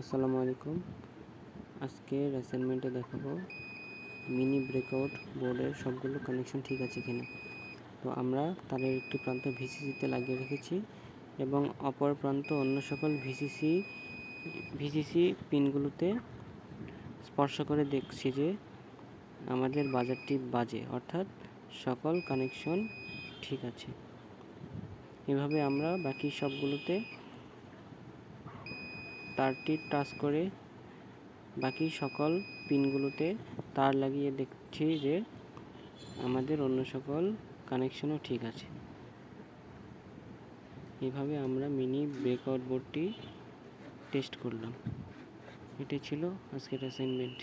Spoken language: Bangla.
আসসালামু আলাইকুম আজকে অ্যাসাইনমেন্টে দেখাবো মিনি ব্রেকআউট বোর্ডের সবগুলো কানেকশন ঠিক আছে কিনা তো আমরা তাদের একটি প্রান্ত ভিসিসিতে লাগিয়ে রেখেছি এবং অপর প্রান্ত অন্য সকল ভিসিসি ভিসিসি পিনগুলোতে স্পর্শ করে দেখছি যে আমাদের বাজারটি বাজে অর্থাৎ সকল কানেকশন ঠিক আছে এভাবে আমরা বাকি সবগুলোতে তারটি টাচ করে বাকি সকল পিনগুলোতে তার লাগিয়ে দেখছি যে আমাদের অন্য সকল কানেকশনও ঠিক আছে এভাবে আমরা মিনি ব্রেকআউট বোর্ডটি টেস্ট করলাম এটি ছিল আজকের অ্যাসাইনমেন্ট